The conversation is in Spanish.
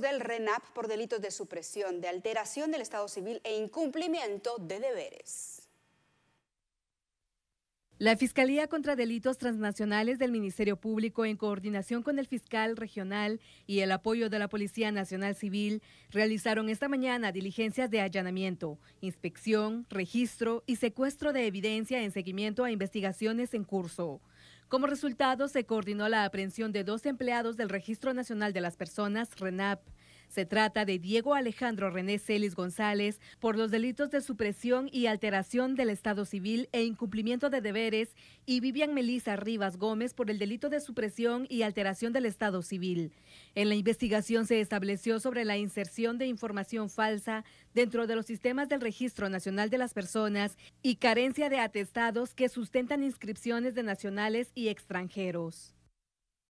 del RENAP por delitos de supresión, de alteración del Estado civil e incumplimiento de deberes. La Fiscalía contra Delitos Transnacionales del Ministerio Público, en coordinación con el fiscal regional y el apoyo de la Policía Nacional Civil, realizaron esta mañana diligencias de allanamiento, inspección, registro y secuestro de evidencia en seguimiento a investigaciones en curso. Como resultado, se coordinó la aprehensión de dos empleados del Registro Nacional de las Personas, RENAP, se trata de Diego Alejandro René Celis González por los delitos de supresión y alteración del Estado civil e incumplimiento de deberes y Vivian Melisa Rivas Gómez por el delito de supresión y alteración del Estado civil. En la investigación se estableció sobre la inserción de información falsa dentro de los sistemas del Registro Nacional de las Personas y carencia de atestados que sustentan inscripciones de nacionales y extranjeros.